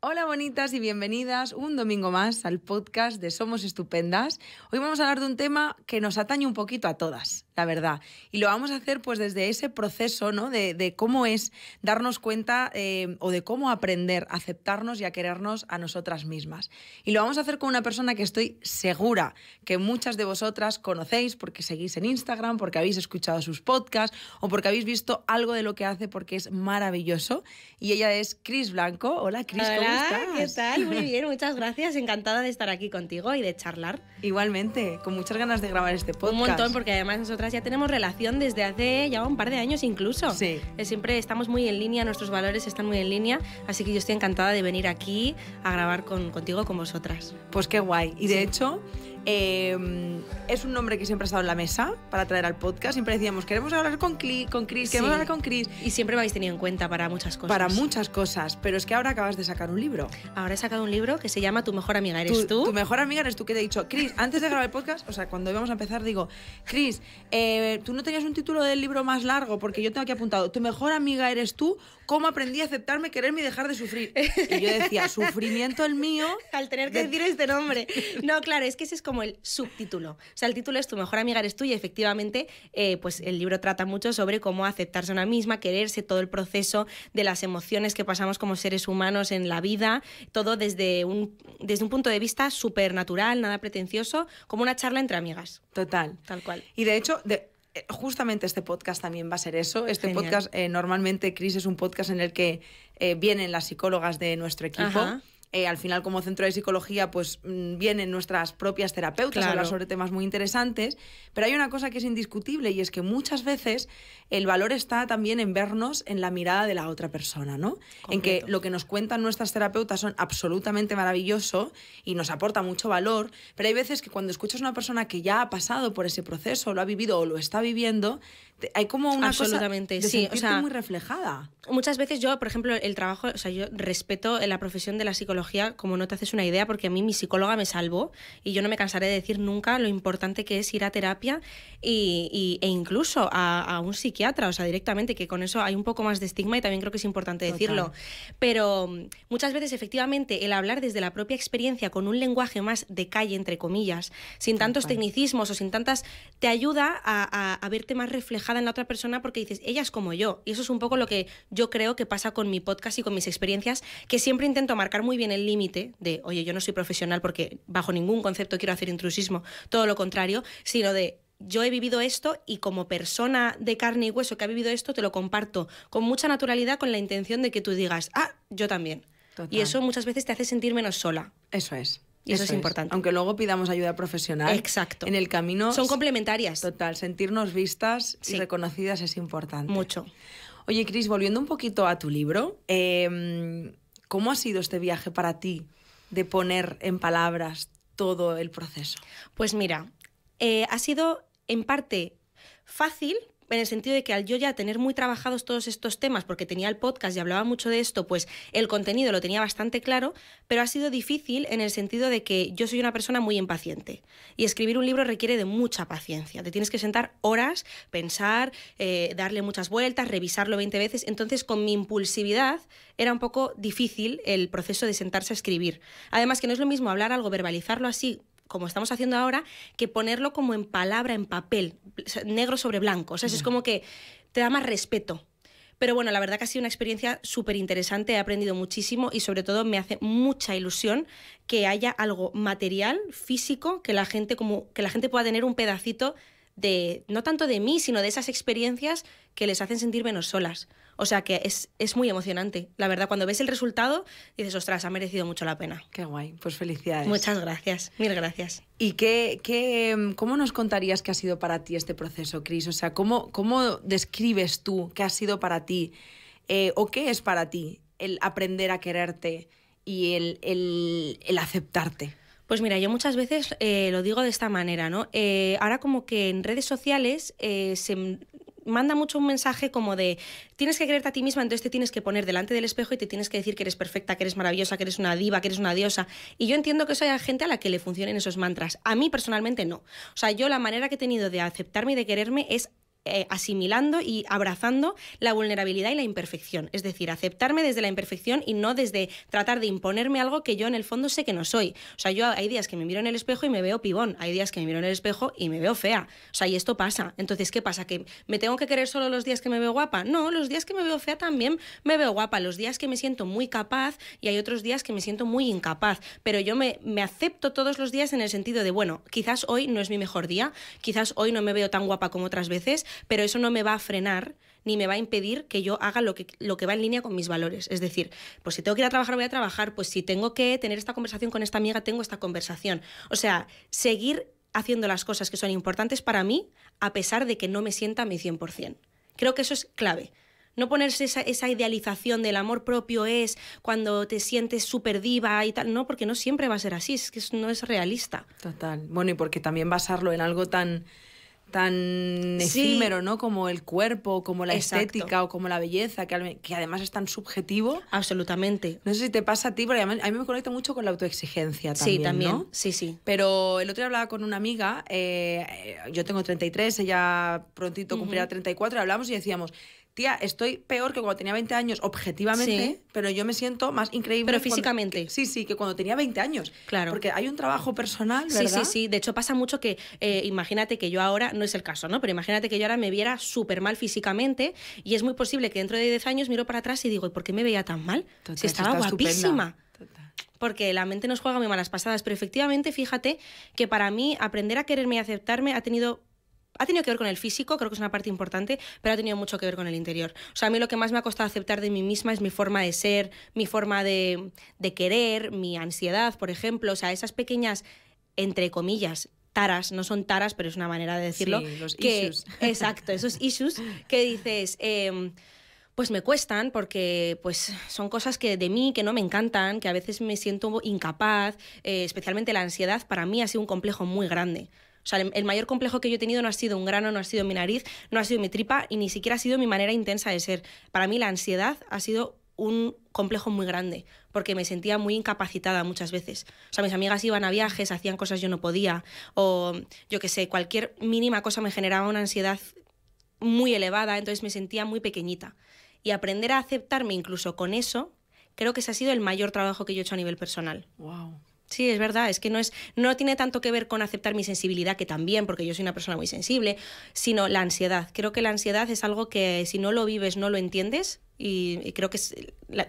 Hola bonitas y bienvenidas un domingo más al podcast de Somos Estupendas. Hoy vamos a hablar de un tema que nos atañe un poquito a todas, la verdad. Y lo vamos a hacer pues desde ese proceso, ¿no? De, de cómo es darnos cuenta eh, o de cómo aprender a aceptarnos y a querernos a nosotras mismas. Y lo vamos a hacer con una persona que estoy segura que muchas de vosotras conocéis porque seguís en Instagram, porque habéis escuchado sus podcasts o porque habéis visto algo de lo que hace porque es maravilloso. Y ella es Cris Blanco. Hola, Cris, ¿cómo estás? ¿qué tal? Muy bien, muchas gracias. Encantada de estar aquí contigo y de charlar. Igualmente, con muchas ganas de grabar este podcast. Un montón, porque además nosotras ya tenemos relación desde hace ya un par de años incluso. Sí. Eh, siempre estamos muy en línea, nuestros valores están muy en línea, así que yo estoy encantada de venir aquí a grabar con, contigo, con vosotras. Pues qué guay. Y de hecho, Em, es un nombre que siempre ha estado en la mesa para traer al podcast. Siempre decíamos, queremos hablar con, Chris, queremos hablar con Chris. Y siempre me habéis tenido en cuenta para muchas cosas. Para muchas cosas, pero es que ahora acabas de sacar un libro. Ahora he sacado un libro que se llama Tu mejor amiga eres tú. Tu mejor amiga eres tú, que te he dicho, Chris, antes de grabar el podcast, o sea, cuando íbamos a empezar, digo, Chris, eh, tú no tenías un título del libro más largo, porque yo tengo aquí apuntado, Tu mejor amiga eres tú, cómo aprendí a aceptarme, quererme y dejar de sufrir. Y yo decía, sufrimiento el mío. Al tener que decir este nombre. No, claro, es que ese es como el subtítulo. O sea, el título es Tu mejor amiga eres tú y efectivamente eh, pues el libro trata mucho sobre cómo aceptarse a una misma, quererse, todo el proceso de las emociones que pasamos como seres humanos en la vida, todo desde un, desde un punto de vista súper natural, nada pretencioso, como una charla entre amigas. Total. Tal cual. Y de hecho, eh, justamente este podcast también va a ser eso. Este podcast, eh, normalmente, Cris, es un podcast en el que vienen las psicólogas de nuestro equipo. Eh, al final como centro de psicología pues mm, vienen nuestras propias terapeutas a hablar sobre temas muy interesantes, pero hay una cosa que es indiscutible y es que muchas veces el valor está también en vernos en la mirada de la otra persona, ¿no? En que lo que nos cuentan nuestras terapeutas son absolutamente maravilloso y nos aporta mucho valor, pero hay veces que cuando escuchas a una persona que ya ha pasado por ese proceso, lo ha vivido o lo está viviendo, hay como una Absolutamente, cosa de sí, o sea, muy reflejada. Muchas veces yo, por ejemplo, el trabajo, o sea, yo respeto la profesión de la psicología como no te haces una idea porque a mí mi psicóloga me salvó y yo no me cansaré de decir nunca lo importante que es ir a terapia y, e incluso a, un psiquiatra, o sea, directamente, que con eso hay un poco más de estigma y también creo que es importante decirlo. Pero mm, muchas veces, efectivamente, el hablar desde la propia experiencia con un lenguaje más de calle, entre comillas, sin tantos tecnicismos o sin tantas, te ayuda a, verte más reflejado en la otra persona porque dices, ella es como yo. Y eso es un poco lo que yo creo que pasa con mi podcast y con mis experiencias, que siempre intento marcar muy bien el límite de, oye, yo no soy profesional porque bajo ningún concepto quiero hacer intrusismo, todo lo contrario, sino de yo he vivido esto y como persona de carne y hueso que ha vivido esto, te lo comparto con mucha naturalidad, con la intención de que tú digas, ah, yo también. Y eso muchas veces te hace sentir menos sola. Eso es eso, es, importante. Aunque luego pidamos ayuda profesional. Exacto. En el camino. Son complementarias. Total, sentirnos vistas y reconocidas es importante. Mucho. Oye, Cris, volviendo un poquito a tu libro, em, ¿cómo ha sido este viaje para ti de poner en palabras todo el proceso? Pues mira, eh, ha sido en parte fácil en el sentido de que al yo ya tener muy trabajados todos estos temas, porque tenía el podcast y hablaba mucho de esto, pues el contenido lo tenía bastante claro, pero ha sido difícil en el sentido de que yo soy una persona muy impaciente y escribir un libro requiere de mucha paciencia. Te tienes que sentar horas, pensar, eh, darle muchas vueltas, revisarlo 20 veces. Entonces, con mi impulsividad era un poco difícil el proceso de sentarse a escribir. Además, que no es lo mismo hablar algo, verbalizarlo así como estamos haciendo ahora, que ponerlo como en palabra, en papel, negro sobre blanco. O sea, es mm. como que te da más respeto. Pero bueno, la verdad que ha sido una experiencia súper interesante, he aprendido muchísimo y sobre todo me hace mucha ilusión que haya algo material, físico, que la gente, como, que la gente pueda tener un pedacito de, no tanto de mí, sino de esas experiencias que les hacen sentir menos solas. O sea que es, muy emocionante. La verdad, cuando ves el resultado, dices, ostras, ha merecido mucho la pena. Qué guay, pues felicidades. Muchas gracias, mil gracias. ¿Y qué, qué, cómo nos contarías que ha sido para ti este proceso, Cris? O sea, ¿cómo, ¿cómo describes tú qué ha sido para ti eh, o qué es para ti el aprender a quererte y el, aceptarte? Pues mira, yo muchas veces eh, lo digo de esta manera, ¿no? Eh, ahora como que en redes sociales se, manda mucho un mensaje como de tienes que creerte a ti misma, entonces te tienes que poner delante del espejo y te tienes que decir que eres perfecta, que eres maravillosa, que eres una diva, que eres una diosa. Y yo entiendo que eso hay gente a la que le funcionen esos mantras. A mí personalmente no. O sea, yo la manera que he tenido de aceptarme y de quererme es eh, asimilando y abrazando la vulnerabilidad y la imperfección. Es decir, aceptarme desde la imperfección y no desde tratar de imponerme algo que yo en el fondo sé que no soy. O sea, yo hay días que me miro en el espejo y me veo pibón, hay días que me miro en el espejo y me veo fea. O sea, y esto pasa. Entonces, ¿qué pasa? ¿Que me tengo que querer solo los días que me veo guapa? No, los días que me veo fea también me veo guapa. Los días que me siento muy capaz y hay otros días que me siento muy incapaz. Pero yo me, me acepto todos los días en el sentido de, bueno, quizás hoy no es mi mejor día, quizás hoy no me veo tan guapa como otras veces, pero eso no me va a frenar ni me va a impedir que yo haga lo que, lo que va en línea con mis valores. Es decir, pues si tengo que ir a trabajar, voy a trabajar, pues si tengo que tener esta conversación con esta amiga, tengo esta conversación. O sea, seguir haciendo las cosas que son importantes para mí a pesar de que no me sienta mi 100%. Creo que eso es clave. No ponerse esa, esa, idealización del amor propio es cuando te sientes súper diva y tal. No, porque no siempre va a ser así, es que no es realista. Total. Bueno, y porque también basarlo en algo tan tan efímero, ¿no? Como el cuerpo, como la estética o como la belleza, que, además es tan subjetivo. Absolutamente. No sé si te pasa a ti, pero a mí, me conecta mucho con la autoexigencia también. Sí, también. Sí, sí. Pero el otro día hablaba con una amiga, eh, yo tengo 33, ella prontito cumplirá 34, y hablamos y decíamos, estoy peor que cuando tenía 20 años, objetivamente, pero yo me siento más increíble. Pero físicamente. sí, sí, que cuando tenía 20 años. Claro. Porque hay un trabajo personal, ¿verdad? Sí, sí, sí. De hecho, pasa mucho que, eh, imagínate que yo ahora, no es el caso, ¿no? Pero imagínate que yo ahora me viera súper mal físicamente y es muy posible que dentro de 10 años miro para atrás y digo, ¿y por qué me veía tan mal? estaba guapísima. porque la mente nos juega muy malas pasadas, pero efectivamente fíjate que para mí aprender a quererme y aceptarme ha tenido ha tenido que ver con el físico, creo que es una parte importante, pero ha tenido mucho que ver con el interior. O sea, a mí lo que más me ha costado aceptar de mí misma es mi forma de ser, mi forma de, querer, mi ansiedad, por ejemplo. O sea, esas pequeñas, entre comillas, taras, no son taras, pero es una manera de decirlo. que, issues. Exacto, esos issues que dices. Em, pues me cuestan porque pues son cosas que de mí que no me encantan, que a veces me siento incapaz, eh, especialmente la ansiedad para mí ha sido un complejo muy grande. O sea, el, mayor complejo que yo he tenido no ha sido un grano, no ha sido mi nariz, no ha sido mi tripa y ni siquiera ha sido mi manera intensa de ser. Para mí la ansiedad ha sido un complejo muy grande, porque me sentía muy incapacitada muchas veces. O sea, mis amigas iban a viajes, hacían cosas yo no podía, o yo qué sé, cualquier mínima cosa me generaba una ansiedad muy elevada, entonces me sentía muy pequeñita. Y aprender a aceptarme incluso con eso, creo que ese ha sido el mayor trabajo que yo he hecho a nivel personal. Wow. Sí, es verdad, es que no es no tiene tanto que ver con aceptar mi sensibilidad que también, porque yo soy una persona muy sensible, sino la ansiedad. Creo que la ansiedad es algo que si no lo vives no lo entiendes y, creo que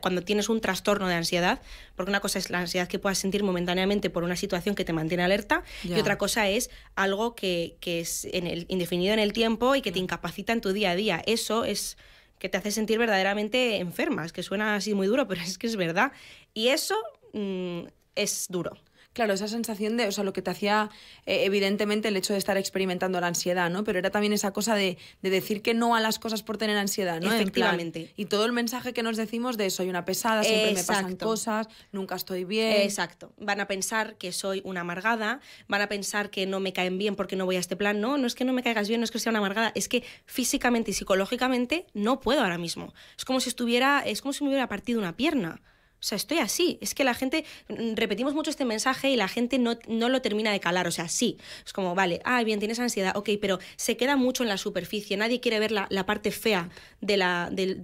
cuando tienes un trastorno de ansiedad, porque una cosa es la ansiedad que puedas sentir momentáneamente por una situación que te mantiene alerta y otra cosa es algo que, es en el, indefinido en el tiempo y que te mm. incapacita en tu día a día. Eso es que te hace sentir verdaderamente enferma, es que suena así muy duro, pero es que es verdad. Y eso mm, es duro. Claro, esa sensación de, o sea, lo que te hacía eh, evidentemente el hecho de estar experimentando la ansiedad, ¿no? Pero era también esa cosa de, decir que no a las cosas por tener ansiedad, ¿no? Efectivamente. y todo el mensaje que nos decimos de soy una pesada, siempre me pasan cosas, nunca estoy bien. Exacto. Van a pensar que soy una amargada, van a pensar que no me caen bien porque no voy a este plan. No, no es que no me caigas bien, no es que sea una amargada, es que físicamente y psicológicamente no puedo ahora mismo. Es como si estuviera, es como si me hubiera partido una pierna. O sea, estoy así. Es que la gente, mm, repetimos mucho este mensaje y la gente no, lo termina de calar. O sea, sí, es como, vale, ah, bien, tienes ansiedad, ok, pero se queda mucho en la superficie. Nadie quiere ver la, parte fea de la, del,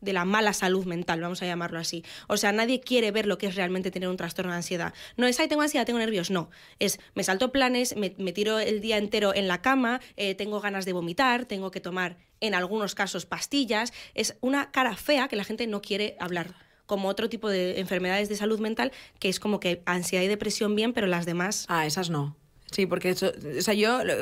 de la mala salud mental, vamos a llamarlo así. O sea, nadie quiere ver lo que es realmente tener un trastorno de ansiedad. No es, ay, tengo ansiedad, tengo nervios, no. Es, me salto planes, me, tiro el día entero en la cama, eh, tengo ganas de vomitar, tengo que tomar, en algunos casos, pastillas. Es una cara fea que la gente no quiere hablar como otro tipo de enfermedades de salud mental, que es como que ansiedad y depresión bien, pero las demás... Ah, esas no. Sí, porque yo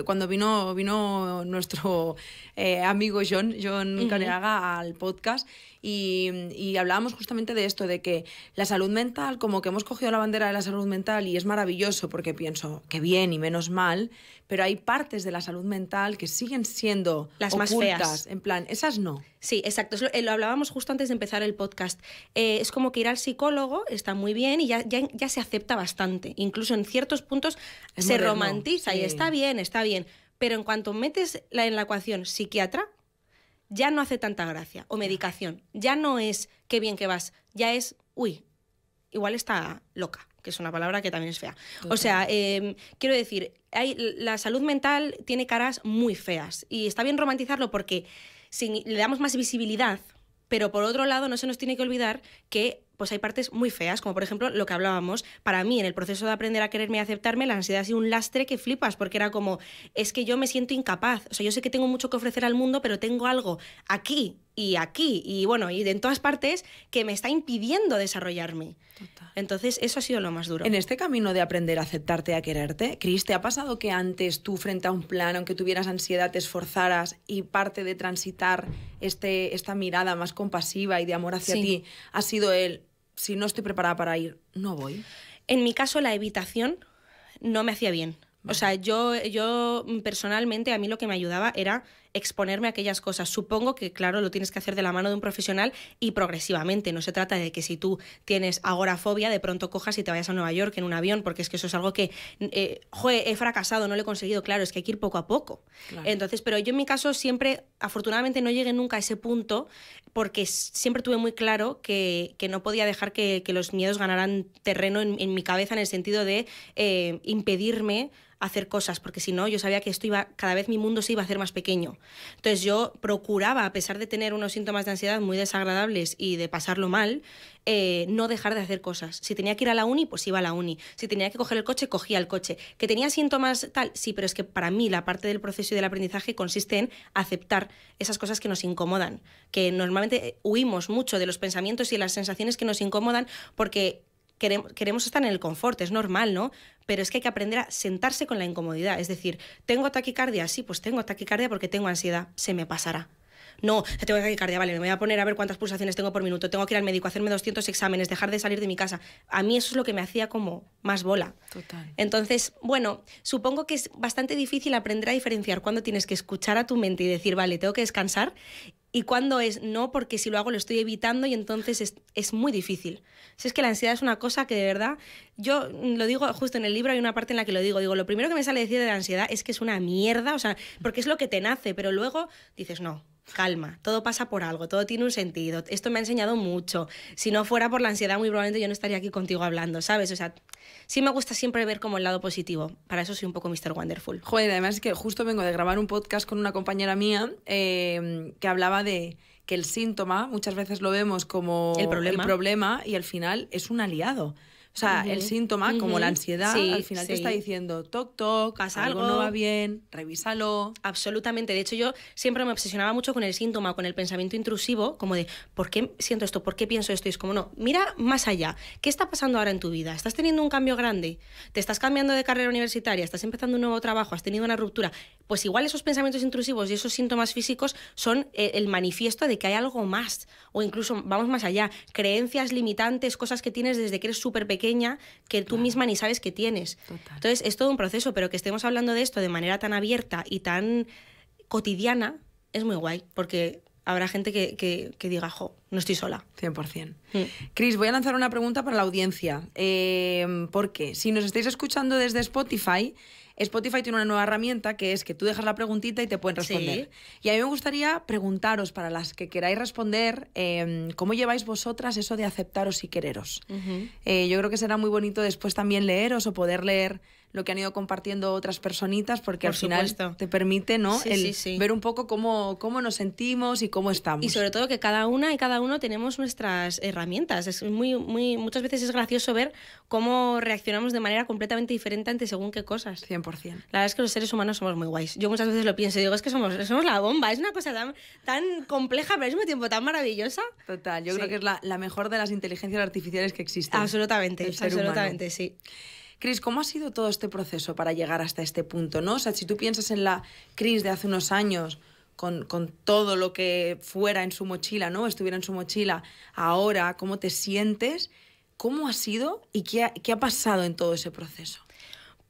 cuando vino, vino nuestro eh, amigo John, John al podcast y, y, hablábamos justamente de esto, de que la salud mental, como que hemos cogido la bandera de la salud mental y es maravilloso porque pienso que bien y menos mal, pero hay partes de la salud mental que siguen siendo las más feas. En plan, esas no. Sí, exacto. Eh, lo, hablábamos justo antes de empezar el podcast. Eh, es como que ir al psicólogo está muy bien y ya, se acepta bastante. Incluso en ciertos puntos se romantiza y está bien, está bien. Pero en cuanto metes la, en la ecuación psiquiatra, ya no hace tanta gracia. O medicación. Ya no es qué bien que vas. Ya es, uy, igual está loca, que es una palabra que también es fea. O sea, em, quiero decir, la salud mental tiene caras muy feas y está bien romantizarlo porque le damos más visibilidad, pero por otro lado no se nos tiene que olvidar que pues hay partes muy feas, como por ejemplo lo que hablábamos, para mí en el proceso de aprender a quererme y aceptarme, la ansiedad ha sido un lastre que flipas, porque era como, es que yo me siento incapaz, o sea, yo sé que tengo mucho que ofrecer al mundo, pero tengo algo aquí y aquí y bueno, y en todas partes que me está impidiendo desarrollarme. Entonces, eso ha sido lo más duro. En este camino de aprender a aceptarte, a quererte, Cris, ¿te ha pasado que antes tú frente a un plan, aunque tuvieras ansiedad, te esforzaras y parte de transitar este, esta mirada más compasiva y de amor hacia ti ha sido el, si no estoy preparada para ir, no voy? En mi caso, la evitación no me hacía bien. O sea, yo, yo personalmente a mí lo que me ayudaba era exponerme a aquellas cosas. Supongo que, claro, lo tienes que hacer de la mano de un profesional y progresivamente. No se trata de que si tú tienes agorafobia, de pronto cojas y te vayas a Nueva York en un avión, porque es que eso es algo que, eh, joder, he fracasado, no lo he conseguido. Claro, es que hay que ir poco a poco. Entonces, pero yo en mi caso siempre, afortunadamente, no llegué nunca a ese punto, porque siempre tuve muy claro que, no podía dejar que, los miedos ganaran terreno en, mi cabeza en el sentido de eh, impedirme hacer cosas, porque si no, yo sabía que esto iba, cada vez mi mundo se iba a hacer más pequeño. Entonces yo procuraba, a pesar de tener unos síntomas de ansiedad muy desagradables y de pasarlo mal, eh, no dejar de hacer cosas. Si tenía que ir a la uni, pues iba a la uni. Si tenía que coger el coche, cogía el coche. Que tenía síntomas tal, sí, pero es que para mí la parte del proceso y del aprendizaje consiste en aceptar esas cosas que nos incomodan, que normalmente huimos mucho de los pensamientos y las sensaciones que nos incomodan porque queremos, estar en el confort, es normal, ¿no? Pero es que hay que aprender a sentarse con la incomodidad. Es decir, ¿tengo taquicardia? Sí, pues tengo taquicardia porque tengo ansiedad, se me pasará. No, ah, tengo taquicardia, vale, me voy a poner a ver cuántas pulsaciones tengo por minuto, tengo que ir al médico, hacerme 200 exámenes, dejar de salir de mi casa. A mí eso es lo que me hacía como más bola. Total. Entonces, bueno, supongo que es bastante difícil aprender a diferenciar cuando tienes que escuchar a tu mente y decir, vale, tengo que descansar y cuándo es no, porque si lo hago lo estoy evitando y entonces es, es, muy difícil. Si es que la ansiedad es una cosa que de verdad, yo lo digo justo en el libro, hay una parte en la que lo digo, digo, lo primero que me sale decir de la ansiedad es que es una mierda, o sea, porque es lo que te nace, pero luego dices, no, calma, todo pasa por algo, todo tiene un sentido, esto me ha enseñado mucho, si no fuera por la ansiedad muy probablemente yo no estaría aquí contigo hablando, ¿sabes? O sea, sí me gusta siempre ver como el lado positivo, para eso soy un poco Mr. Wonderful. Joder, además es que justo vengo de grabar un podcast con una compañera mía em, que hablaba de que el síntoma muchas veces lo vemos como el el problema y al final es un aliado. O sea, el síntoma, como la ansiedad, al final te está diciendo, toc, toc, algo, no va bien, revísalo. Absolutamente. De hecho, yo siempre me obsesionaba mucho con el síntoma, con el pensamiento intrusivo, como de, ¿por qué siento esto? ¿Por qué pienso esto? Y es como, no, mira más allá. ¿Qué está pasando ahora en tu vida? ¿Estás teniendo un cambio grande? ¿Te estás cambiando de carrera universitaria? ¿Estás empezando un nuevo trabajo? ¿Has tenido una ruptura? Pues igual esos pensamientos intrusivos y esos síntomas físicos son eh, el manifiesto de que hay algo más. O incluso, vamos más allá, creencias limitantes, cosas que tienes desde que eres súper pequeño que tú misma ni sabes que tienes. Entonces es todo un proceso, pero que estemos hablando de esto de manera tan abierta y tan cotidiana es muy guay, porque habrá gente que, diga, jo, no estoy sola. 100%. Mm. Cris, voy a lanzar una pregunta para la audiencia, eh, porque si nos estáis escuchando desde Spotify, Spotify tiene una nueva herramienta que es que tú dejas la preguntita y te pueden responder. Y a mí me gustaría preguntaros, para las que queráis responder, em, ¿cómo lleváis vosotras eso de aceptaros y quereros? Eh, yo creo que será muy bonito después también leeros o poder leer lo que han ido compartiendo otras personitas, porque al final te permite ¿no? ver un poco cómo, cómo nos sentimos y cómo estamos. Y sobre todo que cada una y cada uno tenemos nuestras herramientas. Es muy, muy, muchas veces es gracioso ver cómo reaccionamos de manera completamente diferente ante según qué cosas. 100%. La verdad es que los seres humanos somos muy guays. Yo muchas veces lo pienso y digo, es que somos, somos la bomba. Es una cosa tan, tan compleja, pero al mismo tiempo tan maravillosa. Total, yo creo que es la, mejor de las inteligencias artificiales que existen. Absolutamente, absolutamente, sí. Cris, ¿cómo ha sido todo este proceso para llegar hasta este punto? ¿no? O sea, si tú piensas en la Cris de hace unos años, con, todo lo que fuera en su mochila, ¿no? Estuviera en su mochila, ahora, ¿cómo te sientes? ¿Cómo ha sido y qué qué ha pasado en todo ese proceso?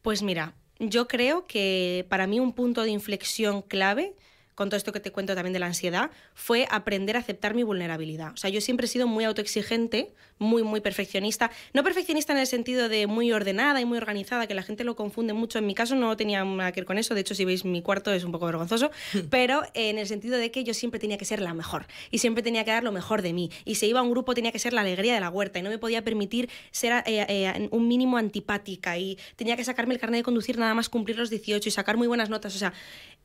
Pues mira, yo creo que para mí un punto de inflexión clave con todo esto que te cuento también de la ansiedad, fue aprender a aceptar mi vulnerabilidad. O sea, yo siempre he sido muy autoexigente, muy, muy perfeccionista. No perfeccionista en el sentido de muy ordenada y muy organizada, que la gente lo confunde mucho. En mi caso no tenía nada que ver con eso. De hecho, si veis mi cuarto es un poco vergonzoso. Pero eh, en el sentido de que yo siempre tenía que ser la mejor y siempre tenía que dar lo mejor de mí. Y si iba a un grupo tenía que ser la alegría de la huerta y no me podía permitir ser eh, eh, un mínimo antipática y tenía que sacarme el carnet de conducir nada más cumplir los 18 y sacar muy buenas notas. O sea,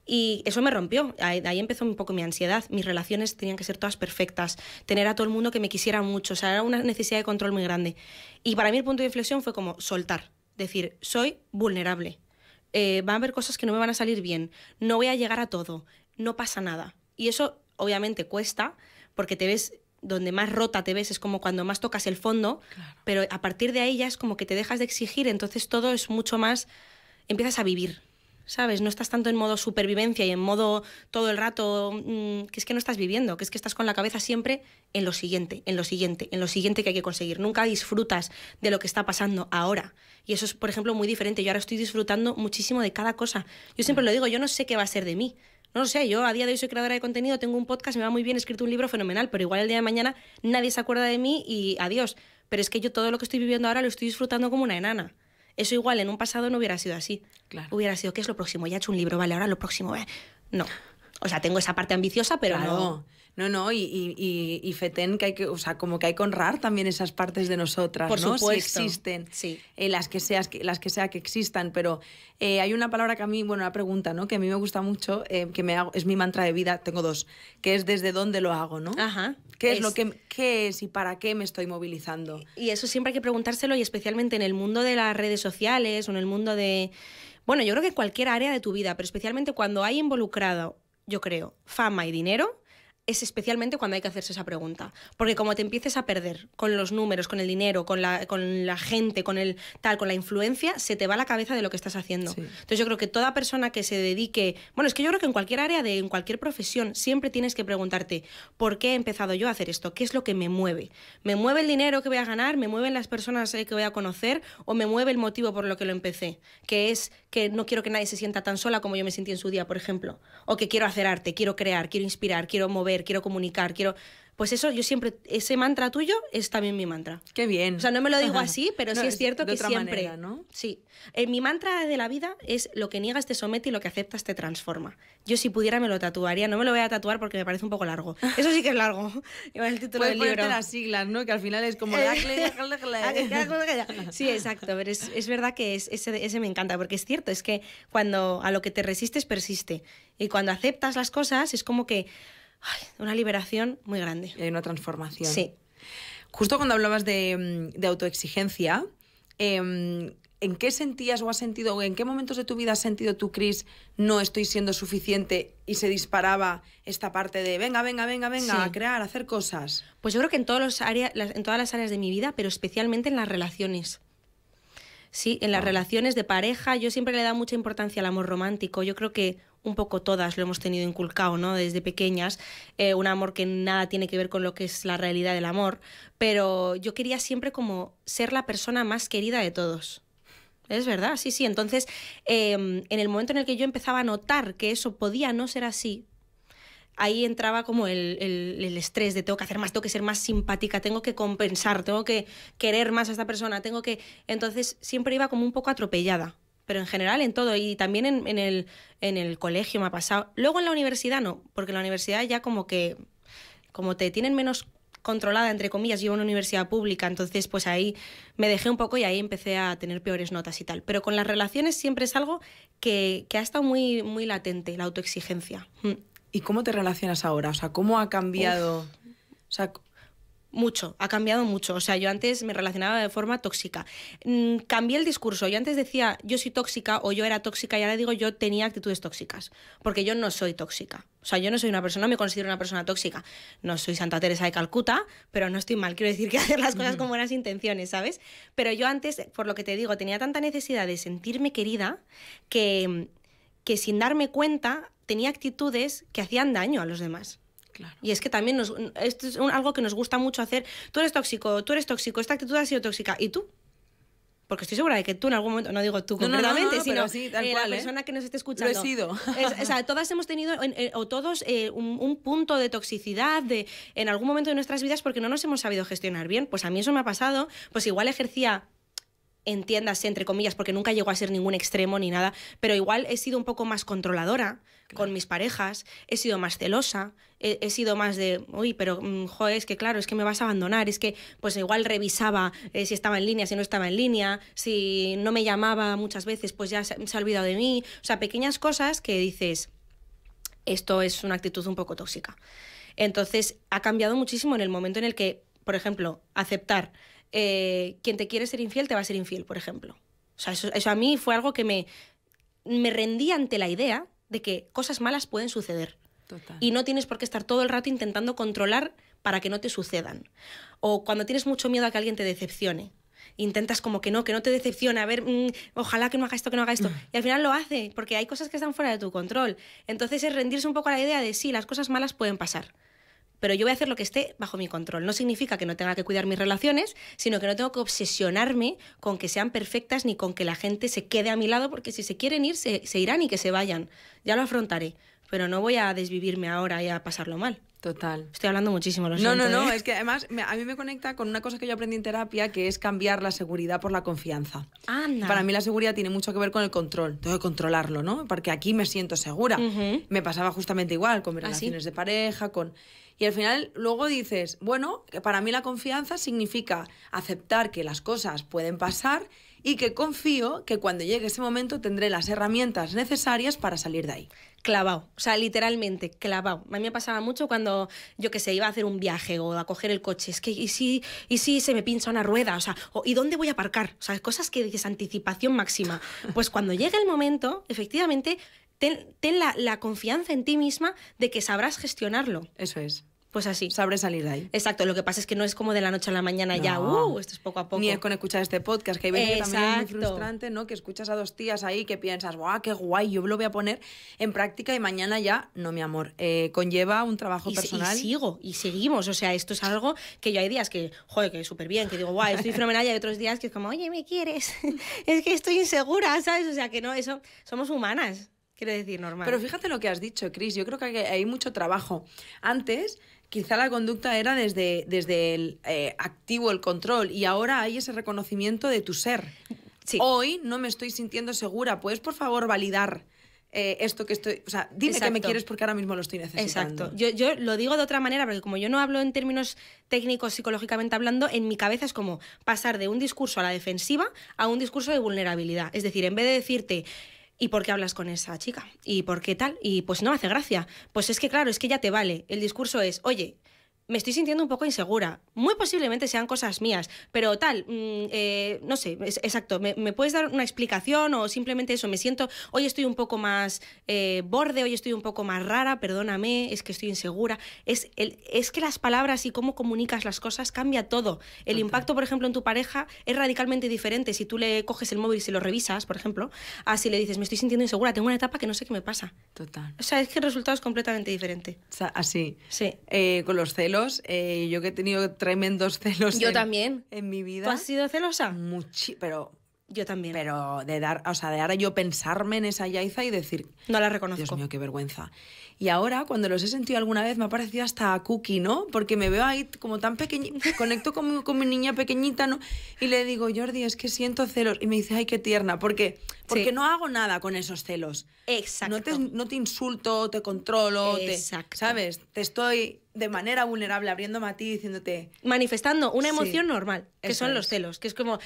y eso me rompió ahí, empezó un poco mi ansiedad. Mis relaciones tenían que ser todas perfectas, tener a todo el mundo que me quisiera mucho, o sea, era una necesidad de control muy grande. Y para mí el punto de inflexión fue como soltar, decir, soy vulnerable, eh, van a haber cosas que no me van a salir bien, no voy a llegar a todo, no pasa nada. Y eso obviamente cuesta, porque te ves donde más rota te ves es como cuando más tocas el fondo, pero a partir de ahí ya es como que te dejas de exigir, entonces todo es mucho más, empiezas a vivir, ¿sabes? No estás tanto en modo supervivencia y en modo todo el rato mm, que es que no estás viviendo, que es que estás con la cabeza siempre en lo siguiente, en lo siguiente, en lo siguiente que hay que conseguir. Nunca disfrutas de lo que está pasando ahora. Y eso es, por ejemplo, muy diferente. Yo ahora estoy disfrutando muchísimo de cada cosa. Yo siempre lo digo, yo no sé qué va a ser de mí. No lo sé, yo a día de hoy soy creadora de contenido, tengo un podcast, me va muy bien, he escrito un libro fenomenal, pero igual el día de mañana nadie se acuerda de mí y adiós. Pero es que yo todo lo que estoy viviendo ahora lo estoy disfrutando como una enana. Eso igual en un pasado no hubiera sido así. Hubiera sido, ¿qué es lo próximo? Ya he hecho un libro, vale, ahora lo próximo. Eh". No. O sea, tengo esa parte ambiciosa, pero no. No, no, y, y, FETEN, que hay que, o como que hay honrar también esas partes de nosotras, Por existen, sí. en eh, las, que seas, las que sea que existan, pero eh, hay una palabra que a mí, bueno, una pregunta, ¿no? Que a mí me gusta mucho, eh, que me hago, es mi mantra de vida, tengo dos, que es desde dónde lo hago, ¿no? Ajá. ¿Qué es, lo que, qué es y para qué me estoy movilizando? Y eso siempre hay que preguntárselo y especialmente en el mundo de las redes sociales o en el mundo de... Bueno, yo creo que cualquier área de tu vida, pero especialmente cuando hay involucrado, yo creo, fama y dinero, es especialmente cuando hay que hacerse esa pregunta. Porque como te empieces a perder con los números, con el dinero, con la, con la gente, con el tal, con la influencia, se te va la cabeza de lo que estás haciendo. Entonces yo creo que toda persona que se dedique, bueno, es que yo creo que en cualquier área de en cualquier profesión siempre tienes que preguntarte, ¿por qué he empezado yo a hacer esto? ¿Qué es lo que me mueve? ¿Me mueve el dinero que voy a ganar? ¿Me mueven las personas eh, que voy a conocer? ¿O me mueve el motivo por lo que lo empecé? Que es que no quiero que nadie se sienta tan sola como yo me sentí en su día, por ejemplo. O que quiero hacer arte, quiero crear, quiero inspirar, quiero mover quiero comunicar, quiero... Pues eso, yo siempre, ese mantra tuyo es también mi mantra. Qué bien. O sea, no me lo digo así, pero sí es cierto que otra siempre. ¿no? Sí. Eh, mi mantra de la vida es lo que niegas te somete y lo que aceptas te transforma. Yo si pudiera me lo tatuaría, no me lo voy a tatuar porque me parece un poco largo. Eso sí que es largo. Igual el título del libro. las siglas, ¿no? Que al final es como Sí, exacto, es, es verdad que ese, ese me encanta porque es cierto, es que cuando a lo que te resistes persiste y cuando aceptas las cosas es como que una liberación muy grande. hay una transformación. Sí. Justo cuando hablabas de, mm, autoexigencia, em, ¿en qué sentías o has sentido, o en qué momentos de tu vida has sentido tú, Cris, no estoy siendo suficiente y se disparaba esta parte de venga, venga, venga, venga, a crear, a hacer cosas? Pues yo creo que en, en todas las áreas de mi vida, pero especialmente en las relaciones. Sí, en las ah. relaciones de pareja, yo siempre le he dado mucha importancia al amor romántico. Yo creo que un poco todas lo hemos tenido inculcado, ¿no? Desde pequeñas, eh, un amor que nada tiene que ver con lo que es la realidad del amor, pero yo quería siempre como ser la persona más querida de todos. Es verdad, sí, sí. Entonces, em, en el momento en el que yo empezaba a notar que eso podía no ser así, ahí entraba como el, el, el, estrés de tengo que hacer más, tengo que ser más simpática, tengo que compensar, tengo que querer más a esta persona, tengo que... Entonces siempre iba como un poco atropellada pero en general en todo y también en, el, en el colegio me ha pasado. Luego en la universidad no, porque en la universidad ya como que como te tienen menos controlada, entre comillas, yo en una universidad pública, entonces pues ahí me dejé un poco y ahí empecé a tener peores notas y tal. Pero con las relaciones siempre es algo que, ha estado muy, muy latente, la autoexigencia. ¿Y cómo te relacionas ahora? O sea, ¿cómo ha cambiado? Mucho, ha cambiado mucho. O sea, yo antes me relacionaba de forma tóxica. Mm, cambié el discurso. Yo antes decía yo soy tóxica o yo era tóxica y ahora digo yo tenía actitudes tóxicas. Porque yo no soy tóxica. O sea, yo no soy una persona, me considero una persona tóxica. No soy Santa Teresa de Calcuta, pero no estoy mal. Quiero decir que hacer las cosas con buenas intenciones, ¿sabes? Pero yo antes, por lo que te digo, tenía tanta necesidad de sentirme querida que, que sin darme cuenta tenía actitudes que hacían daño a los demás. Y es que también esto es algo que nos gusta mucho hacer. Tú eres tóxico, tú eres tóxico, esta actitud ha sido tóxica. ¿Y tú? Porque estoy segura de que tú en algún momento, no digo tú completamente, sino eh, la ¿eh? persona que nos esté escuchando. Lo he sido. o sea, todas hemos tenido, eh, o todos, un, punto de toxicidad de, en algún momento de nuestras vidas porque no nos hemos sabido gestionar bien. Pues a mí eso me ha pasado. Pues igual ejercía entiéndase entre comillas, porque nunca llegó a ser ningún extremo ni nada, pero igual he sido un poco más controladora con mis parejas, he sido más celosa, he, sido más de, uy, pero, mm, joder, es que claro, es que me vas a abandonar, es que pues igual revisaba eh, si estaba en línea, si no estaba en línea, si no me llamaba muchas veces, pues ya se ha olvidado de mí, o sea, pequeñas cosas que dices, esto es una actitud un poco tóxica. Entonces, ha cambiado muchísimo en el momento en el que, por ejemplo, aceptar eh, quien te quiere ser infiel te va a ser infiel, por ejemplo. O sea, eso, a mí fue algo que me, me rendí ante la idea de que cosas malas pueden suceder. Total. Y no tienes por qué estar todo el rato intentando controlar para que no te sucedan. O cuando tienes mucho miedo a que alguien te decepcione. Intentas como que no, que no te decepcione, a ver, mm, ojalá que no haga esto, que no haga esto. Mm. Y al final lo hace, porque hay cosas que están fuera de tu control. Entonces es rendirse un poco a la idea de sí, las cosas malas pueden pasar pero yo voy a hacer lo que esté bajo mi control. No significa que no tenga que cuidar mis relaciones, sino que no tengo que obsesionarme con que sean perfectas ni con que la gente se quede a mi lado, porque si se quieren ir, se, irán y que se vayan. Ya lo afrontaré, pero no voy a desvivirme ahora y a pasarlo mal. Total. Estoy hablando muchísimo, lo siento, No, no, ¿eh? no, es que además a mí me conecta con una cosa que yo aprendí en terapia, que es cambiar la seguridad por la confianza. Para mí la seguridad tiene mucho que ver con el control, tengo que controlarlo, ¿no? Porque aquí me siento segura. Me pasaba justamente igual con ¿Ah, relaciones de pareja, con... Y al final luego dices, bueno, para mí la confianza significa aceptar que las cosas pueden pasar y que confío que cuando llegue ese momento tendré las herramientas necesarias para salir de ahí. Clavado, o sea, literalmente clavado. A mí me pasaba mucho cuando, yo que sé, iba a hacer un viaje o a coger el coche. Es que, ¿y si, y si se me pincha una rueda? O sea, ¿y dónde voy a aparcar? O sea, cosas que dices, anticipación máxima. Pues cuando llegue el momento, efectivamente, ten, la confianza en ti misma de que sabrás gestionarlo. Eso es pues así. Sabré salir de ahí. Exacto, lo que pasa es que no es como de la noche a la mañana ya, uh, esto es poco a poco. Ni es con escuchar este podcast, que hay veces también es muy frustrante, ¿no? Que escuchas a dos tías ahí que piensas, guau, qué guay, yo lo voy a poner en práctica y mañana ya, no, mi amor, eh, conlleva un trabajo personal. Y sigo, y seguimos, o sea, esto es algo que yo hay días que, joder, que súper bien, que digo, guau, estoy fenomenal, y hay otros días que es como, oye, ¿me quieres? es que estoy insegura, ¿sabes? O sea, que no, eso, somos humanas. Quiero decir, normal. Pero fíjate lo que has dicho, Cris. Yo creo que hay mucho trabajo. Antes quizá la conducta era desde, desde el eh, activo, el control, y ahora hay ese reconocimiento de tu ser. Hoy no me estoy sintiendo segura, ¿puedes por favor validar? Eh, esto que estoy. O sea, dime que me quieres porque ahora mismo lo estoy necesitando. Exacto. Yo, yo, lo digo de otra manera, porque como yo no hablo en términos técnicos, psicológicamente hablando, en mi cabeza es como pasar de un discurso a la defensiva a un discurso de vulnerabilidad. Es decir, en vez de decirte. ¿y por qué hablas con esa chica? ¿Y por qué tal? Y pues no hace gracia. Pues es que claro, es que ya te vale. El discurso es, oye, me estoy sintiendo un poco insegura. Muy posiblemente sean cosas mías, pero tal, mm, eh, no sé, exacto, me, puedes dar una explicación o simplemente eso, me siento, hoy estoy un poco más eh, borde, hoy estoy un poco más rara, perdóname, es que estoy insegura. Es, el, es que las palabras y cómo comunicas las cosas cambia todo. El impacto, por ejemplo, en tu pareja es radicalmente diferente si tú le coges el móvil y se lo revisas, por ejemplo, a si le dices, me estoy sintiendo insegura, tengo una etapa que no sé qué me pasa. Total. O sea, es que el resultado es completamente diferente. O sea, así. Sí. Eh, con los celos eh, yo que he tenido tremendos celos. Yo en, también. En mi vida. ¿Tú has sido celosa? mucho pero. Yo también. Pero de dar, o sea, de ahora yo pensarme en esa Yaiza y decir. No la reconozco. Dios mío, qué vergüenza. Y ahora, cuando los he sentido alguna vez, me ha parecido hasta cookie, ¿no? Porque me veo ahí como tan pequeña, conecto con mi, niña pequeñita, ¿no? Y le digo, Jordi, es que siento celos. Y me dice, ay, qué tierna, ¿Por qué? Porque no hago nada con esos celos. Exacto. No te, no te insulto, te controlo, Exacto. ¿sabes? Te estoy de manera vulnerable, abriéndome a ti diciéndote. Manifestando una emoción normal, que son los celos. Que es como.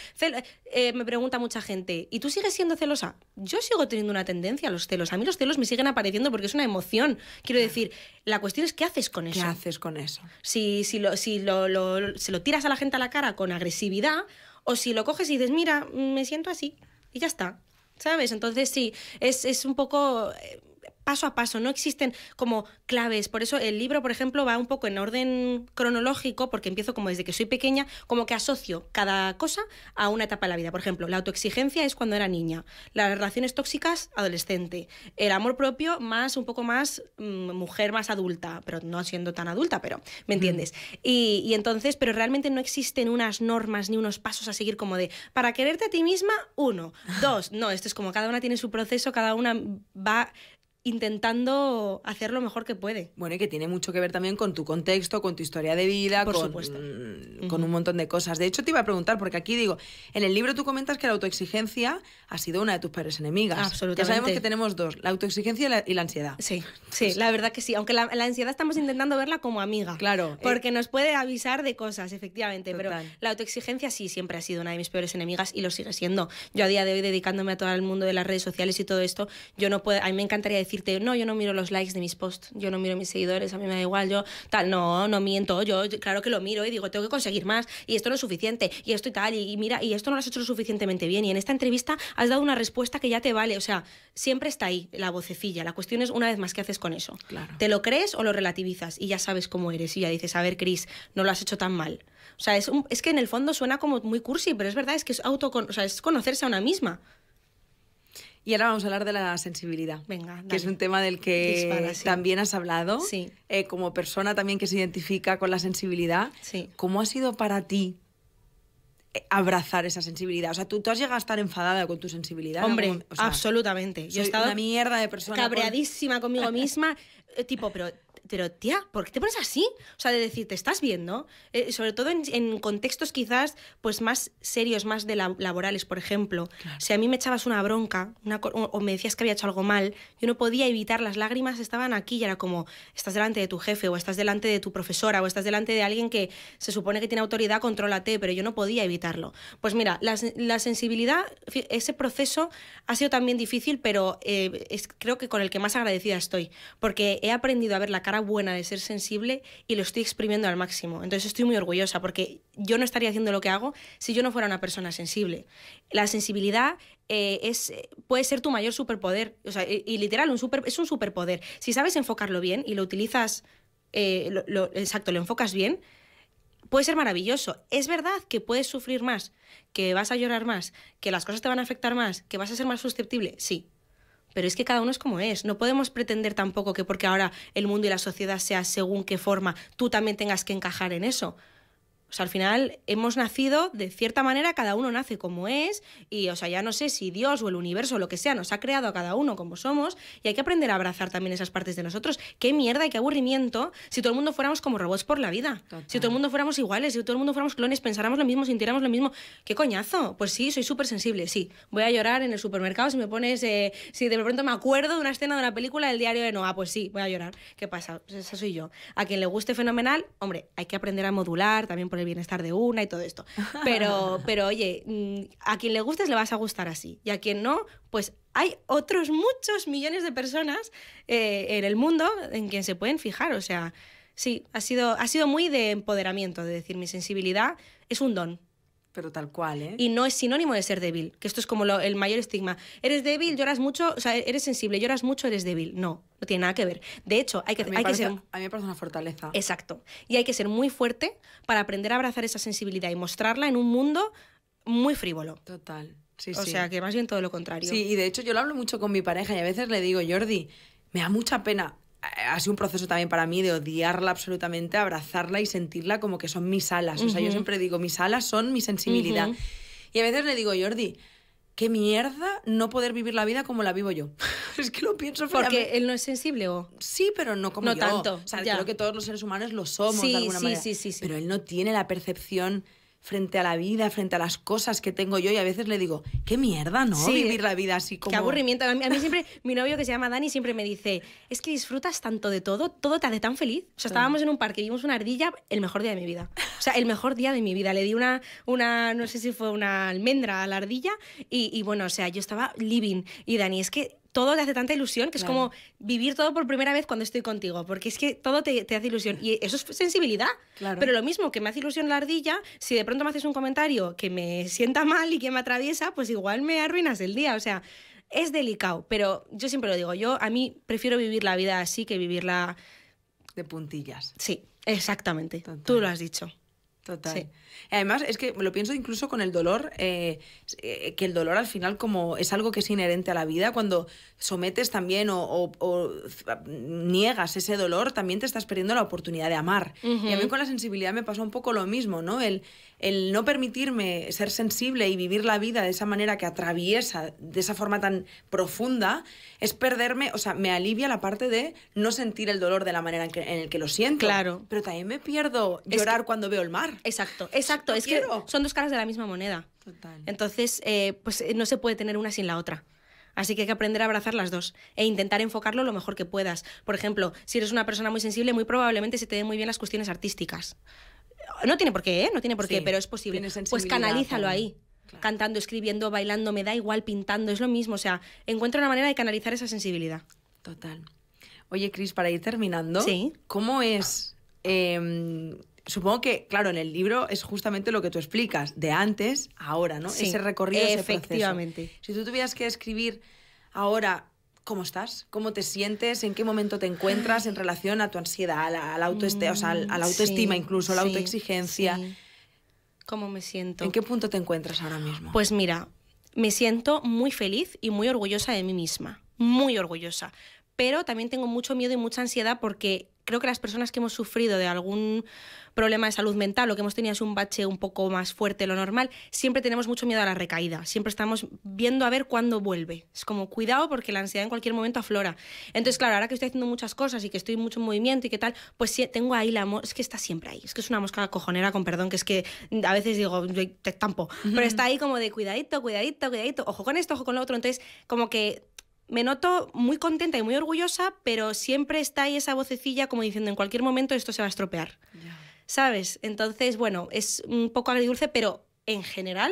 Eh, me pregunta mucha gente, ¿y tú sigues siendo celosa? Yo sigo teniendo una tendencia a los celos. A mí los celos me siguen apareciendo porque es una emoción. Quiero decir, la cuestión es qué haces con eso. ¿Qué haces con eso? Si, si, lo, si lo, se lo tiras a la gente a la cara con agresividad, o si lo coges y dices, mira, me siento así, y ya está. ¿Sabes? Entonces sí, es, un poco. Eh, paso a paso, no existen como claves. Por eso el libro, por ejemplo, va un poco en orden cronológico, porque empiezo como desde que soy pequeña, como que asocio cada cosa a una etapa de la vida. Por ejemplo, la autoexigencia es cuando era niña, las relaciones tóxicas, adolescente, el amor propio más, un poco más mm, mujer más adulta, pero no siendo tan adulta, pero ¿me mm. entiendes? Y, y entonces, pero realmente no existen unas normas ni unos pasos a seguir como de, para quererte a ti misma, uno, dos, no, esto es como cada una tiene su proceso, cada una va intentando hacer lo mejor que puede. Bueno, y que tiene mucho que ver también con tu contexto, con tu historia de vida, con, mm, un montón de cosas. De hecho, te iba a preguntar, porque aquí digo, en el libro tú comentas que la autoexigencia ha sido una de tus peores enemigas. Absolutamente. Ya sabemos que tenemos dos, la autoexigencia y la, ansiedad. Sí, sí, la verdad que sí. Aunque la, ansiedad estamos intentando verla como amiga. Claro. Porque nos puede avisar de cosas, efectivamente. Pero la autoexigencia sí siempre ha sido una de mis peores enemigas y lo sigue siendo. Yo a día de hoy, dedicándome a todo el mundo de las redes sociales y todo esto, yo no puedo, a mí me encantaría decir no, yo no miro los likes de mis posts, yo no miro mis seguidores, a mí me da igual, yo tal, no, no miento, yo claro que lo miro y digo, tengo que conseguir más, y esto no es suficiente, y esto y tal, y, mira, y esto no lo has hecho lo suficientemente bien, y en esta entrevista has dado una respuesta que ya te vale, o sea, siempre está ahí la vocecilla, la cuestión es una vez más qué haces con eso. ¿Te lo crees o lo relativizas? Y ya sabes cómo eres, y ya dices, a ver, Cris, no lo has hecho tan mal. O sea, es, es que en el fondo suena como muy cursi, pero es verdad, es que es, auto, es conocerse a una misma. Y ahora vamos a hablar de la sensibilidad, Venga, que es un tema del que también has hablado, sí. Eh, como persona también que se identifica con la sensibilidad. ¿Cómo ha sido para ti eh, abrazar esa sensibilidad. O sea, tú, has llegado a estar enfadada con tu sensibilidad. Hombre, absolutamente. Yo he estado una mierda de persona. Cabreadísima conmigo misma. Eh, tipo, pero pero tía, ¿por qué te pones así? O sea, de decir, ¿te estás viendo? Eh, sobre todo en, contextos quizás pues más serios, más de laborales, por ejemplo. Si a mí me echabas una bronca o, me decías que había hecho algo mal, yo no podía evitar, las lágrimas estaban aquí y era como, estás delante de tu jefe o estás delante de tu profesora o estás delante de alguien que se supone que tiene autoridad, contrólate, pero yo no podía evitarlo. Pues mira, la, sensibilidad, ese proceso ha sido también difícil, pero eh, es, creo que con el que más agradecida estoy, porque he aprendido a ver la cara buena de ser sensible y lo estoy exprimiendo al máximo. Entonces estoy muy orgullosa porque yo no estaría haciendo lo que hago si yo no fuera una persona sensible. La sensibilidad eh, es, eh, puede ser tu mayor superpoder, y, literal, un super, es un superpoder. Si sabes enfocarlo bien y lo utilizas, eh, exacto, lo enfocas bien, puede ser maravilloso. Es verdad que puedes sufrir más, que vas a llorar más, que las cosas te van a afectar más, que vas a ser más susceptible, sí, pero es que cada uno es como es. No podemos pretender tampoco que porque ahora el mundo y la sociedad sea según qué forma, tú también tengas que encajar en eso al final hemos nacido de cierta manera, cada uno nace como es, y, o sea, ya no sé si Dios o el universo o lo que sea nos ha creado a cada uno como somos, y hay que aprender a abrazar también esas partes de nosotros. Qué mierda y qué aburrimiento si todo el mundo fuéramos como robots por la vida. Si todo el mundo fuéramos iguales, si todo el mundo fuéramos clones, pensáramos lo mismo, sintiéramos lo mismo. ¿Qué coñazo? Pues sí, soy súper sensible, sí. Voy a llorar en el supermercado si me pones, eh, si de pronto me acuerdo de una escena de una película del diario de Noah, pues sí, voy a llorar. ¿Qué pasa? Pues esa soy yo. A quien le guste fenomenal, hombre, hay que aprender a modular también por el bienestar de una y todo esto. Pero, pero oye, mm, a quien le gustes le vas a gustar así y a quien no, pues hay otros muchos millones de personas eh, en el mundo en quien se pueden fijar. O sea, sí, ha sido, ha sido muy de empoderamiento, de decir, mi sensibilidad es un don pero tal cual, ¿eh? Y no es sinónimo de ser débil, que esto es como el mayor estigma. Eres débil, lloras mucho, o sea, eres sensible, lloras mucho, eres débil. No, no tiene nada que ver. De hecho, hay que, hay que ser... A mí me parece una fortaleza. Exacto. Y hay que ser muy fuerte para aprender a abrazar esa sensibilidad y mostrarla en un mundo muy frívolo. Total. o sea, que más bien todo lo contrario. Sí, y de hecho yo lo hablo mucho con mi pareja y a veces le digo, Jordi, me da mucha pena eh, ha sido un proceso también para mí de odiarla absolutamente, abrazarla y sentirla como que son mis alas. O sea, yo siempre digo, mis alas son mi sensibilidad. Y a veces le digo, Jordi, qué mierda no poder vivir la vida como la vivo yo. es que lo pienso Porque él no es sensible o. Sí, pero no como no tanto. O sea, creo que todos los seres humanos lo somos de alguna Sí, sí, sí. Pero él no tiene la percepción frente a la vida, frente a las cosas que tengo yo y a veces le digo, qué mierda, ¿no? Vivir la vida así como... Qué aburrimiento. A mí, siempre, mi novio que se llama Dani siempre me dice, es que disfrutas tanto de todo, todo te hace tan feliz. O sea, estábamos en un parque, vimos una ardilla, el mejor día de mi vida. O sea, el mejor día de mi vida. Le di una, una no sé si fue una almendra a la ardilla y, y bueno, o sea, yo estaba living y Dani, es que todo te hace tanta ilusión que es como vivir todo por primera vez cuando estoy contigo, porque es que todo te, hace ilusión y eso es sensibilidad. Pero lo mismo que me hace ilusión la ardilla, si de pronto me haces un comentario que me sienta mal y que me atraviesa, pues igual me arruinas el día. O sea, es delicado, pero yo siempre lo digo, yo a mí prefiero vivir la vida así que vivirla de puntillas. Sí, exactamente. Tú lo has dicho. Total. Sí. Además, es que lo pienso incluso con el dolor, eh, eh, que el dolor al final como es algo que es inherente a la vida, cuando sometes también o, niegas ese dolor, también te estás perdiendo la oportunidad de amar. Y a mí con la sensibilidad me pasa un poco lo mismo, ¿no? El, el no permitirme ser sensible y vivir la vida de esa manera que atraviesa, de esa forma tan profunda, es perderme, o sea, me alivia la parte de no sentir el dolor de la manera en, que, el que lo siento. Claro. Pero también me pierdo llorar cuando veo el mar. Exacto, exacto. es que son dos caras de la misma moneda. Total. Entonces, eh, pues eh, no se puede tener una sin la otra. Así que hay que aprender a abrazar las dos e intentar enfocarlo lo mejor que puedas. Por ejemplo, si eres una persona muy sensible, muy probablemente se te den muy bien las cuestiones artísticas. No tiene por qué, ¿eh? No tiene por qué, pero es posible. Pues canalízalo ahí. Cantando, escribiendo, bailando, me da igual, pintando, es lo mismo. O sea, encuentra una manera de canalizar esa sensibilidad. Total. Oye, Cris, para ir terminando, ¿cómo es em, supongo que, claro, en el libro es justamente lo que tú explicas, de antes a ahora, ¿no? ese recorrido, efectivamente. Ese proceso. Si tú tuvieras que escribir ahora ¿Cómo estás? ¿Cómo te sientes? ¿En qué momento te encuentras en relación a tu ansiedad, a la, autoestima, incluso, a la autoexigencia? ¿Cómo me siento? ¿En qué punto te encuentras ahora mismo? Pues mira, me siento muy feliz y muy orgullosa de mí misma, muy orgullosa pero también tengo mucho miedo y mucha ansiedad porque creo que las personas que hemos sufrido de algún problema de salud mental o que hemos tenido es un bache un poco más fuerte de lo normal, siempre tenemos mucho miedo a la recaída, siempre estamos viendo a ver cuándo vuelve. Es como cuidado porque la ansiedad en cualquier momento aflora. Entonces, claro, ahora que estoy haciendo muchas cosas y que estoy mucho en movimiento y qué tal, pues tengo ahí la es que está siempre ahí, es que es una mosca cojonera con perdón, que es que a veces digo, te tampo, pero está ahí como de cuidadito, cuidadito, cuidadito, ojo con esto, ojo con lo otro, entonces como que me noto muy contenta y muy orgullosa, pero siempre está ahí esa vocecilla como diciendo en cualquier momento esto se va a estropear. ¿Sabes? Entonces, bueno, es un poco agridulce, pero en general,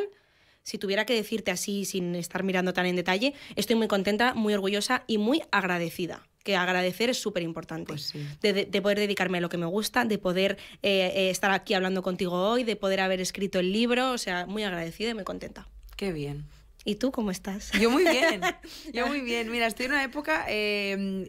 si tuviera que decirte así sin estar mirando tan en detalle, estoy muy contenta, muy orgullosa y muy agradecida que agradecer es súper importante. Pues de, poder dedicarme a lo que me gusta, de poder eh, eh, estar aquí hablando contigo hoy, de poder haber escrito el libro, o sea, muy agradecida y muy contenta. Qué bien. ¿Y tú cómo estás? Yo muy bien, yo muy bien. Mira, estoy en una época... Em,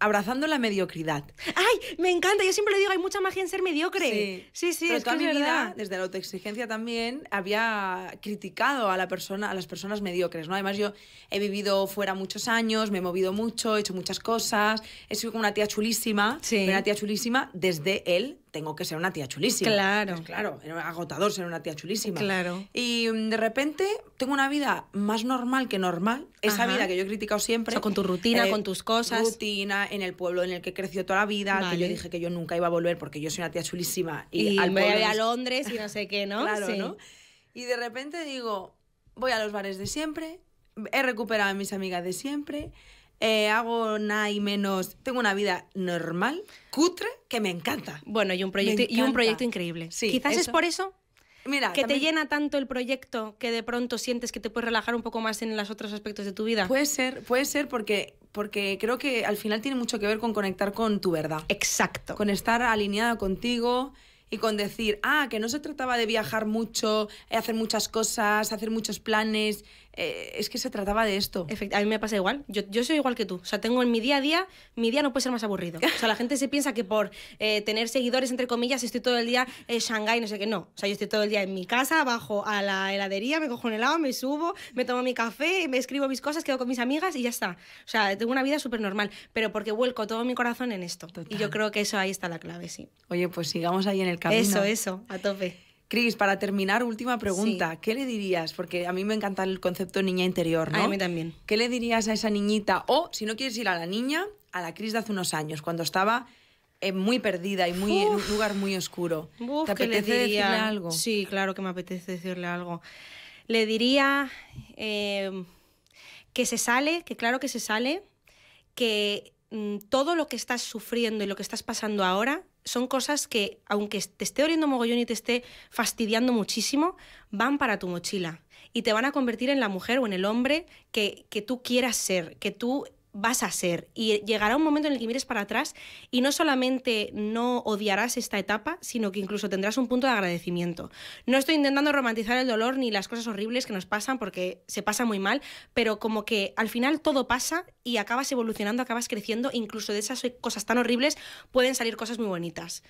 abrazando la mediocridad. ¡Ay! Me encanta. Yo siempre le digo, hay mucha magia en ser mediocre. Sí, sí, sí toda mi vida, desde la autoexigencia también, había criticado a, la persona, a las personas mediocres, ¿no? Además, yo he vivido fuera muchos años, me he movido mucho, he hecho muchas cosas, he sido como una tía chulísima, una tía chulísima desde él tengo que ser una tía chulísima. Claro. claro, era agotador ser una tía chulísima. Claro. Y mm, de repente tengo una vida más normal que normal, esa vida que yo he criticado siempre. con tu rutina, eh, con tus cosas. Rutina, en el pueblo en el que creció toda la vida, que yo dije que yo nunca iba a volver porque yo soy una tía chulísima. Y, y al voy a, Londres y no sé qué, ¿no? claro, ¿no? Y de repente digo, voy a los bares de siempre, he recuperado a mis amigas de siempre, eh, hago nada y menos. Tengo una vida normal, cutre, que me encanta. Bueno, y un proyecto, y un proyecto increíble. Quizás es por eso Mira, que te llena tanto el proyecto que de pronto sientes que te puedes relajar un poco más en los otros aspectos de tu vida. Puede ser, puede ser porque porque creo que al final tiene mucho que ver con conectar con tu verdad. Exacto. Con estar alineada contigo y con decir, ah, que no se trataba de viajar mucho, eh, hacer muchas cosas, hacer muchos planes, eh, es que se trataba de esto. a mí me pasa igual. Yo, soy igual que tú. O sea, tengo en mi día a día, mi día no puede ser más aburrido. O sea, la gente se piensa que por eh, tener seguidores, entre comillas, estoy todo el día en Shanghái, no sé qué. No. O sea, yo estoy todo el día en mi casa, bajo a la heladería, me cojo un helado, me subo, me tomo mi café, me escribo mis cosas, quedo con mis amigas y ya está. O sea, tengo una vida súper normal, pero porque vuelco todo mi corazón en esto. Y yo creo que eso ahí está la clave, sí. Oye, pues sigamos ahí en el camino. Eso, eso, a tope. Cris, para terminar, última pregunta. ¿Qué le dirías? Porque a mí me encanta el concepto niña interior, ¿no? A mí también. ¿Qué le dirías a esa niñita? O, si no quieres ir a la niña, a la Cris de hace unos años, cuando estaba eh, muy perdida y muy, en un lugar muy oscuro. ¿Te apetece decirle algo? Sí, claro que me apetece decirle algo. Le diría eh, que se sale, que claro que se sale, que mm, todo lo que estás sufriendo y lo que estás pasando ahora son cosas que, aunque te esté oliendo mogollón y te esté fastidiando muchísimo, van para tu mochila y te van a convertir en la mujer o en el hombre que, que tú quieras ser, que tú vas a ser. Y llegará un momento en el que mires para atrás y no solamente no odiarás esta etapa, sino que incluso tendrás un punto de agradecimiento. No estoy intentando romantizar el dolor ni las cosas horribles que nos pasan porque se pasa muy mal, pero como que al final todo pasa y acabas evolucionando, acabas creciendo, incluso de esas cosas tan horribles pueden salir cosas muy bonitas.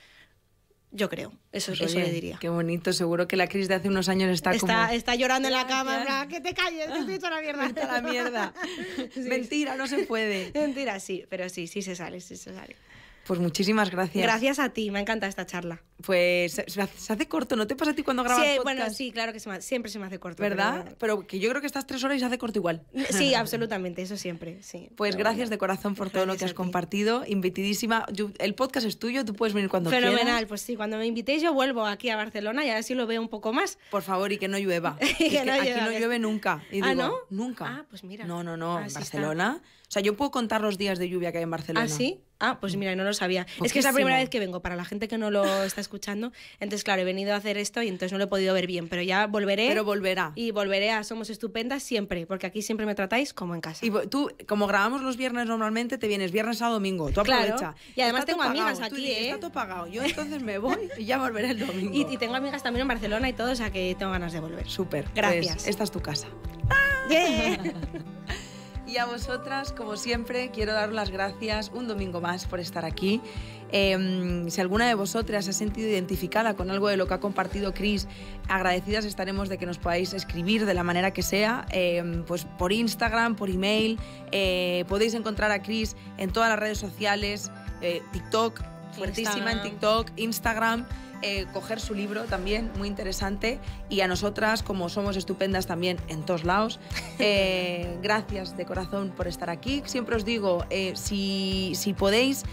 Yo creo, eso, eso le diría. Qué bonito, seguro que la crisis de hace unos años está, está como... Está llorando en la cámara que te calles, te he la mierda. la mierda. Mentira, no se puede. Mentira, sí, pero sí, sí se sale, sí se sale. Pues muchísimas gracias. Gracias a ti, me encanta esta charla. Pues se hace, corto, ¿no te pasa a ti cuando grabas sí, Bueno, sí, claro que siempre se me hace corto. ¿Verdad? Pero... que yo creo que estás tres horas y se hace corto igual. Sí, absolutamente, eso siempre, sí. Pues gracias de corazón por todo lo que has compartido, invitidísima. el podcast es tuyo, tú puedes venir cuando quieras. Fenomenal, pues sí, cuando me invitéis yo vuelvo aquí a Barcelona y a ver lo veo un poco más. Por favor, y que no llueva. no aquí no llueve nunca. ¿Ah, no? Nunca. Ah, pues mira. No, no, no, ah, en Barcelona. O sea, yo puedo contar los días de lluvia que hay en ¿Ah, Barcelona. ¿Ah, sí? Ah, pues mm. mira, no lo sabía. Pues es que es la primera vez que vengo, para la gente que no lo está escuchando. Entonces, claro, he venido a hacer esto y entonces no lo he podido ver bien, pero ya volveré. Pero volverá. Y volveré a Somos Estupendas siempre, porque aquí siempre me tratáis como en casa. Y tú, como grabamos los viernes normalmente, te vienes viernes a domingo, tú aprovecha. Y además tengo amigas aquí, ¿eh? Está todo pagado. Yo entonces me voy y ya volveré el domingo. Y, tengo amigas también en Barcelona y todo, o sea que tengo ganas de volver. Súper. Pues gracias. esta es tu casa. Y a vosotras, como siempre, quiero dar las gracias un domingo más por estar aquí Em, si alguna de vosotras se ha sentido identificada con algo de lo que ha compartido Chris, agradecidas estaremos de que nos podáis escribir de la manera que sea, em, pues por Instagram, por email. Eh, podéis encontrar a Chris en todas las redes sociales, eh, TikTok, fuertísima en TikTok, Instagram. Eh, coger su libro también, muy interesante. Y a nosotras, como somos estupendas también en todos lados, eh, gracias de corazón por estar aquí. Siempre os digo, eh, si, si, podéis,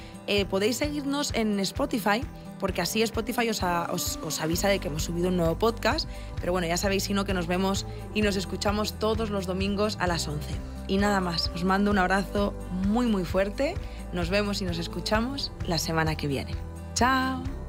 podéis seguirnos en Spotify. Porque así Spotify os, os, os, avisa de que hemos subido un nuevo podcast. Pero bueno, ya sabéis, si no, que nos vemos y nos escuchamos todos los domingos a las 11. Y nada más, os mando un abrazo muy, muy fuerte. Nos vemos y nos escuchamos la semana que viene. ¡Chao!